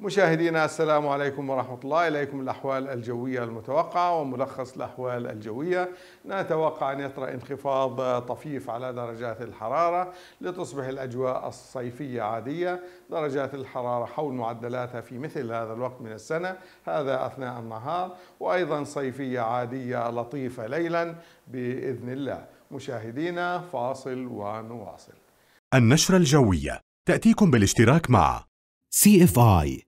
مشاهدينا السلام عليكم ورحمة الله إليكم الأحوال الجوية المتوقعة وملخص الأحوال الجوية نتوقع أن يطرأ انخفاض طفيف على درجات الحرارة لتصبح الأجواء الصيفية عادية درجات الحرارة حول معدلاتها في مثل هذا الوقت من السنة هذا أثناء النهار وأيضا صيفية عادية لطيفة ليلا بإذن الله مشاهدينا فاصل ونواصل النشرة الجوية تأتيكم بالاشتراك مع CFI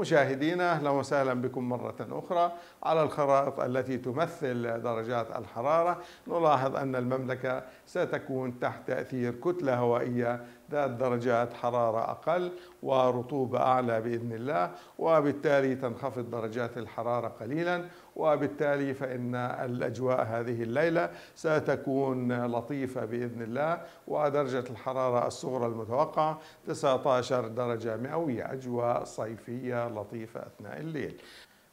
مشاهدينا اهلا وسهلا بكم مره اخرى على الخرائط التي تمثل درجات الحراره نلاحظ ان المملكه ستكون تحت تاثير كتله هوائيه ذات درجات حراره اقل ورطوبه اعلى باذن الله وبالتالي تنخفض درجات الحراره قليلا وبالتالي فإن الأجواء هذه الليلة ستكون لطيفة بإذن الله ودرجة الحرارة الصغرى المتوقعة 19 درجة مئوية أجواء صيفية لطيفة أثناء الليل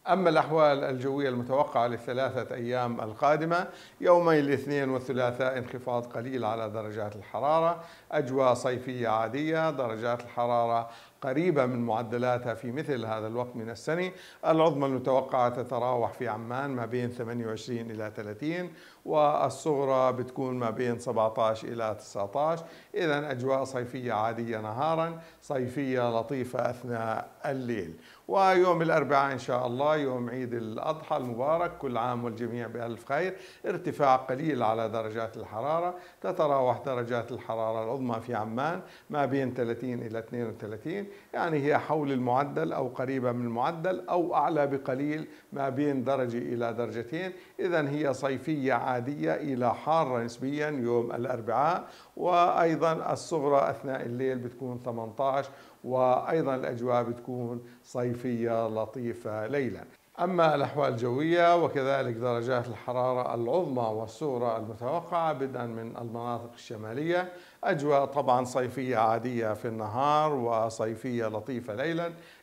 أما الأحوال الجوية المتوقعة للثلاثة أيام القادمة يومي الاثنين والثلاثاء انخفاض قليل على درجات الحرارة أجواء صيفية عادية درجات الحرارة قريبة من معدلاتها في مثل هذا الوقت من السنة العظمى المتوقعة تتراوح في عمان ما بين 28 إلى 30 والصغرى بتكون ما بين 17 إلى 19 إذا أجواء صيفية عادية نهارا صيفية لطيفة أثناء الليل ويوم الأربعاء إن شاء الله يوم عيد الأضحى المبارك كل عام والجميع بألف خير ارتفاع قليل على درجات الحرارة تتراوح درجات الحرارة العظمى في عمان ما بين 30 إلى 32 يعني هي حول المعدل أو قريبة من المعدل أو أعلى بقليل ما بين درجة إلى درجتين إذا هي صيفية عادية إلى حارة نسبيا يوم الأربعاء وأيضا الصغرى أثناء الليل بتكون 18 وأيضا الأجواء بتكون صيفية لطيفة ليلا أما الأحوال الجوية وكذلك درجات الحرارة العظمى والصورة المتوقعة بدءا من المناطق الشمالية أجواء طبعا صيفية عادية في النهار وصيفية لطيفة ليلا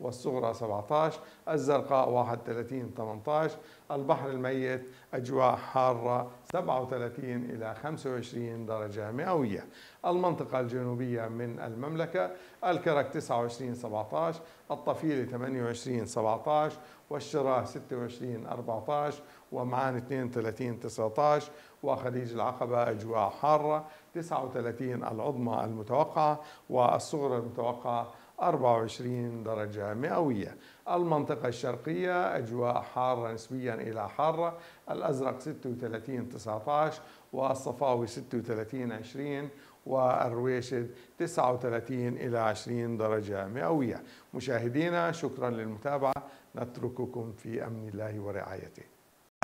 والصغرى 17 الزرقاء 31 18 البحر الميت أجواء حارة 37 إلى 25 درجة مئوية المنطقة الجنوبية من المملكة الكرك 29 17 الطفيلة 28 17 والشراء 26 14 ومعان 32 19 وخليج العقبة أجواء حارة 39 العظمى المتوقعة والصغرى المتوقعة 24 درجة مئوية المنطقة الشرقية أجواء حارة نسبيا إلى حارة الأزرق 36 19 والصفاوي 36 20 والرويشد 39 إلى 20 درجة مئوية مشاهدينا شكرا للمتابعة نترككم في أمن الله ورعايته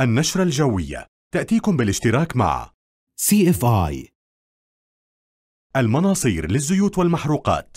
النشرة الجوية تأتيكم بالاشتراك مع CFI المناصير للزيوت والمحروقات